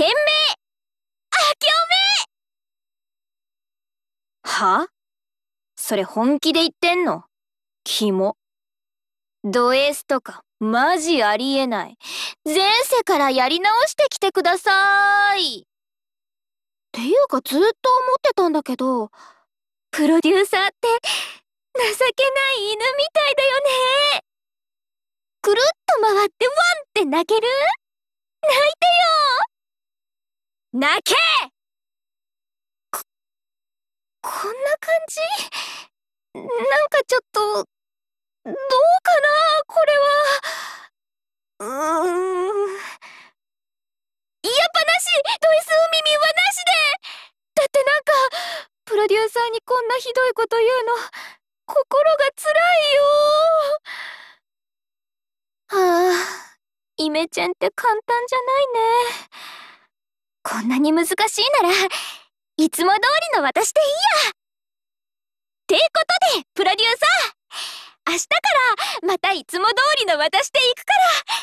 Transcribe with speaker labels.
Speaker 1: 懸命あきおめはそれ本気で言ってんのキモ。ド S とかマジありえない。前世から
Speaker 2: やり直してきてください。っていうかずっと思ってたんだけど、プロデューサーって情けない犬みたいだ
Speaker 3: よね。くるっと回ってワンって泣ける泣いてよ泣けこ、こんな感じなんかちょっと、どうかな
Speaker 4: これは。うーん。いやっ
Speaker 5: ぱなしドイツお耳はなしでだってなんか、プロデューサーにこんなひどいこと言うの、心が辛いよはあ、イメチェンって簡単じ
Speaker 2: ゃないね。こんなに難しいならいつも通りの私でいいやってことでプロデューサー明日か
Speaker 3: らまたいつも通りの私で行くから